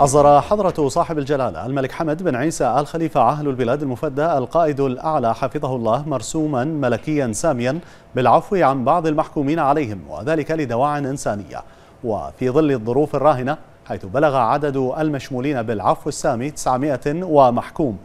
أصدر حضرة صاحب الجلالة الملك حمد بن عيسى آل خليفة عهل البلاد المفدى القائد الأعلى حفظه الله مرسوما ملكيا ساميا بالعفو عن بعض المحكومين عليهم وذلك لدواع إنسانية وفي ظل الظروف الراهنة حيث بلغ عدد المشمولين بالعفو السامي 900 ومحكوم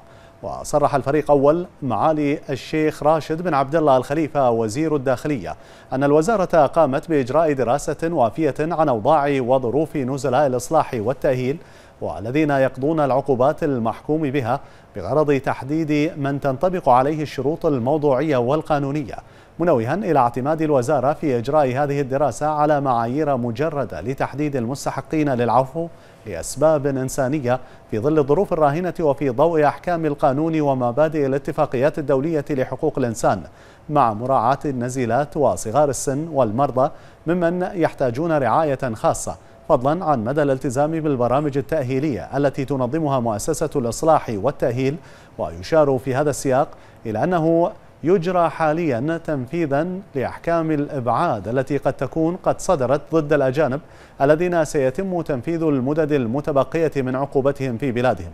وصرح الفريق أول معالي الشيخ راشد بن عبد الله الخليفة وزير الداخلية أن الوزارة قامت بإجراء دراسة وافية عن أوضاع وظروف نزلاء الإصلاح والتأهيل والذين يقضون العقوبات المحكوم بها بغرض تحديد من تنطبق عليه الشروط الموضوعية والقانونية منوها إلى اعتماد الوزارة في إجراء هذه الدراسة على معايير مجردة لتحديد المستحقين للعفو لأسباب إنسانية في ظل الظروف الراهنة وفي ضوء أحكام القانون ومبادئ الاتفاقيات الدولية لحقوق الإنسان مع مراعاة النزيلات وصغار السن والمرضى ممن يحتاجون رعاية خاصة فضلا عن مدى الالتزام بالبرامج التأهيلية التي تنظمها مؤسسة الإصلاح والتأهيل ويشار في هذا السياق إلى أنه يجرى حاليا تنفيذا لأحكام الإبعاد التي قد تكون قد صدرت ضد الأجانب الذين سيتم تنفيذ المدد المتبقية من عقوبتهم في بلادهم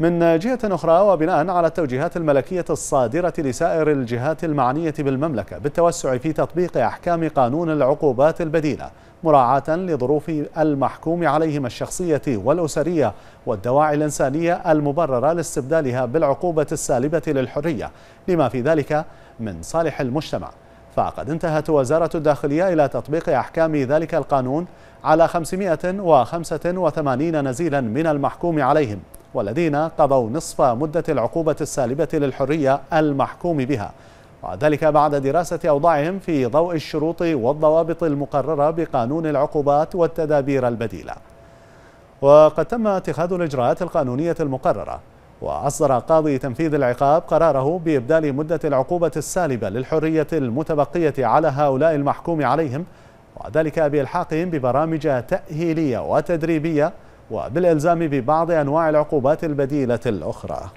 من جهة أخرى وبناء على التوجيهات الملكية الصادرة لسائر الجهات المعنية بالمملكة بالتوسع في تطبيق أحكام قانون العقوبات البديلة مراعاة لظروف المحكوم عليهم الشخصية والأسرية والدواعي الإنسانية المبررة لاستبدالها بالعقوبة السالبة للحرية لما في ذلك من صالح المجتمع فقد انتهت وزارة الداخلية إلى تطبيق أحكام ذلك القانون على 585 نزيلا من المحكوم عليهم والذين قضوا نصف مدة العقوبة السالبة للحرية المحكوم بها وذلك بعد دراسة أوضاعهم في ضوء الشروط والضوابط المقررة بقانون العقوبات والتدابير البديلة وقد تم اتخاذ الإجراءات القانونية المقررة وأصدر قاضي تنفيذ العقاب قراره بإبدال مدة العقوبة السالبة للحرية المتبقية على هؤلاء المحكوم عليهم وذلك بإلحاقهم ببرامج تأهيلية وتدريبية وبالإلزام ببعض أنواع العقوبات البديلة الأخرى